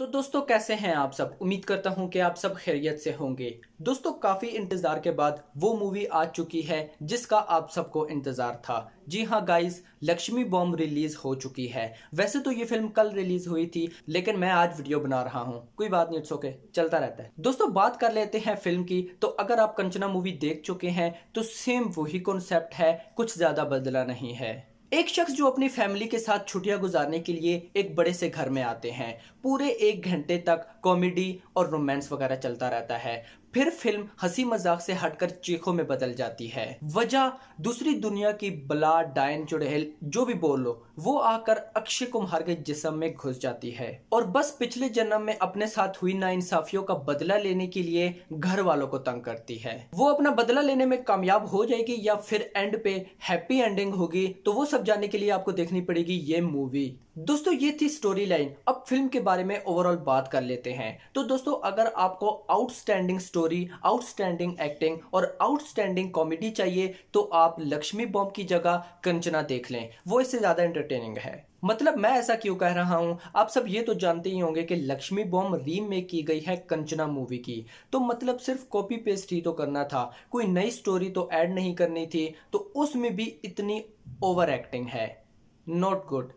तो दोस्तों कैसे हैं आप सब उम्मीद करता हूं कि आप सब खैरियत से होंगे दोस्तों काफ़ी इंतज़ार के बाद वो मूवी आ चुकी है जिसका आप सबको इंतज़ार था जी हाँ गाइस लक्ष्मी बॉम्ब रिलीज़ हो चुकी है वैसे तो ये फिल्म कल रिलीज़ हुई थी लेकिन मैं आज वीडियो बना रहा हूँ कोई बात नहीं सोके चलता रहता है दोस्तों बात कर लेते हैं फिल्म की तो अगर आप कंचना मूवी देख चुके हैं तो सेम वही कॉन्सेप्ट है कुछ ज़्यादा बदला नहीं है एक शख्स जो अपनी फैमिली के साथ छुट्टियां गुजारने के लिए एक बड़े से घर में आते हैं पूरे एक घंटे तक कॉमेडी और रोमांस वगैरह चलता रहता है फिर फिल्म हंसी मजाक से हटकर चीखों में बदल जाती है वजह दूसरी दुनिया की बला डायन चुड़ैल जो भी बोल लो वो आकर अक्षय कुमार के जिस्म में घुस जाती है और बस पिछले जन्म में अपने साथ हुई ना इंसाफियों का बदला लेने के लिए घर वालों को तंग करती है वो अपना बदला लेने में कामयाब हो जाएगी या फिर एंड पे हैप्पी एंडिंग होगी तो वो सब जानने के लिए आपको देखनी पड़ेगी ये मूवी दोस्तों ये थी स्टोरी लाइन अब फिल्म के बारे में ओवरऑल बात कर लेते हैं तो दोस्तों अगर आपको आउटस्टैंडिंग स्टोरी आउटस्टैंडिंग एक्टिंग और आउटस्टैंडिंग कॉमेडी चाहिए तो आप लक्ष्मी बॉम्ब की जगह कंचना देख लें वो इससे ज़्यादा एंटरटेनिंग है मतलब मैं ऐसा क्यों कह रहा हूँ आप सब ये तो जानते ही होंगे कि लक्ष्मी बॉम्ब रीमेक की गई है कंचना मूवी की तो मतलब सिर्फ कॉपी पेस्ट ही तो करना था कोई नई स्टोरी तो ऐड नहीं करनी थी तो उसमें भी इतनी ओवर एक्टिंग है नॉट गुड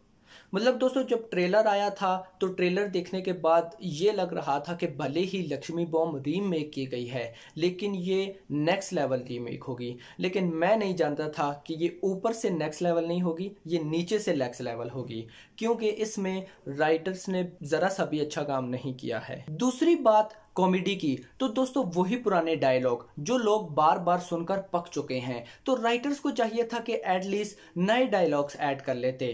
मतलब दोस्तों जब ट्रेलर आया था तो ट्रेलर देखने के बाद ये लग रहा था कि भले ही लक्ष्मी बॉम्ब रीमेक की गई है लेकिन ये नेक्स्ट लेवल रीमेक होगी लेकिन मैं नहीं जानता था कि ये ऊपर से नेक्स्ट लेवल नहीं होगी ये नीचे से नेक्स्ट लेवल होगी क्योंकि इसमें राइटर्स ने ज़रा सा भी अच्छा काम नहीं किया है दूसरी बात कॉमेडी की तो दोस्तों वही पुराने डायलॉग जो लोग बार बार सुनकर पक चुके हैं तो राइटर्स को चाहिए था कि एटलीस्ट नए डायलॉग्स ऐड कर लेते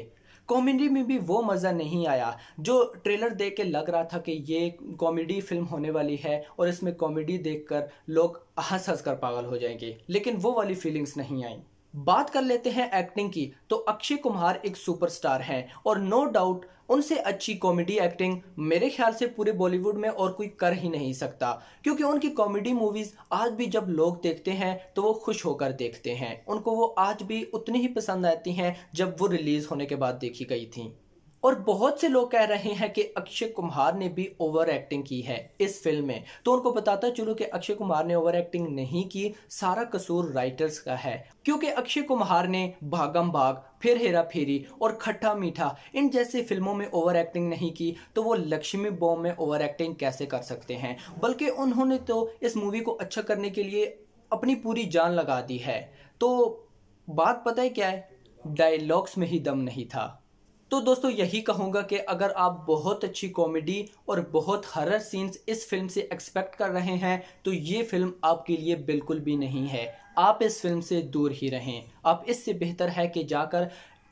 कॉमेडी में भी वो मज़ा नहीं आया जो ट्रेलर देख के लग रहा था कि ये कॉमेडी फिल्म होने वाली है और इसमें कॉमेडी देखकर लोग हंस हंस कर पागल हो जाएंगे लेकिन वो वाली फीलिंग्स नहीं आई बात कर लेते हैं एक्टिंग की तो अक्षय कुमार एक सुपरस्टार हैं और नो डाउट उनसे अच्छी कॉमेडी एक्टिंग मेरे ख्याल से पूरे बॉलीवुड में और कोई कर ही नहीं सकता क्योंकि उनकी कॉमेडी मूवीज आज भी जब लोग देखते हैं तो वो खुश होकर देखते हैं उनको वो आज भी उतनी ही पसंद आती हैं जब वो रिलीज होने के बाद देखी गई थी और बहुत से लोग कह रहे हैं कि अक्षय कुमार ने भी ओवर एक्टिंग की है इस फिल्म में तो उनको बताता चलो कि अक्षय कुमार ने ओवर एक्टिंग नहीं की सारा कसूर राइटर्स का है क्योंकि अक्षय कुमार ने भागम भाग फिर हेरा फेरी और खट्टा मीठा इन जैसी फिल्मों में ओवर एक्टिंग नहीं की तो वो लक्ष्मी बॉम में ओवर एक्टिंग कैसे कर सकते हैं बल्कि उन्होंने तो इस मूवी को अच्छा करने के लिए अपनी पूरी जान लगा दी है तो बात पता है क्या है डायलॉग्स में ही दम नहीं था तो दोस्तों यही कहूँगा कि अगर आप बहुत अच्छी कॉमेडी और बहुत हरर सीन्स इस फिल्म से एक्सपेक्ट कर रहे हैं तो ये फिल्म आपके लिए बिल्कुल भी नहीं है आप इस फिल्म से दूर ही रहें आप इससे बेहतर है कि जाकर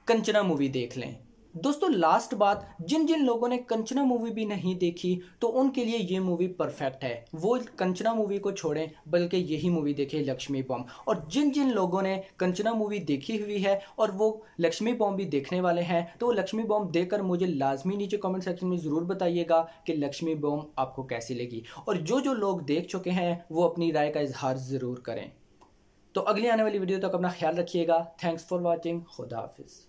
कंचना मूवी देख लें दोस्तों लास्ट बात जिन जिन लोगों ने कंचना मूवी भी नहीं देखी तो उनके लिए ये मूवी परफेक्ट है वो कंचना मूवी को छोड़ें बल्कि यही मूवी देखें लक्ष्मी बॉम्ब और जिन जिन लोगों ने कंचना मूवी देखी हुई है और वो लक्ष्मी बॉम्ब भी देखने वाले हैं तो वो लक्ष्मी बॉम्ब देखकर मुझे लाजमी नीचे कॉमेंट सेक्शन में ज़रूर बताइएगा कि लक्ष्मी बॉम्ब आपको कैसी लगी और जो जो लोग देख चुके हैं वो अपनी राय का इजहार ज़रूर करें तो अगली आने वाली वीडियो तक अपना ख्याल रखिएगा थैंक्स फॉर वॉचिंग खुदा हाफिज़